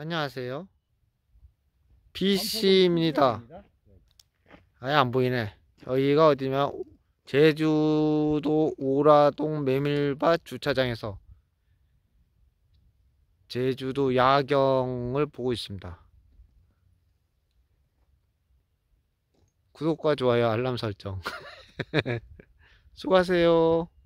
안녕하세요. BC입니다. 네. 아예 안 보이네. 여기가 어디냐? 제주도 오라동 메밀밭 주차장에서 제주도 야경을 보고 있습니다. 구독과 좋아요, 알람 설정. 수고하세요.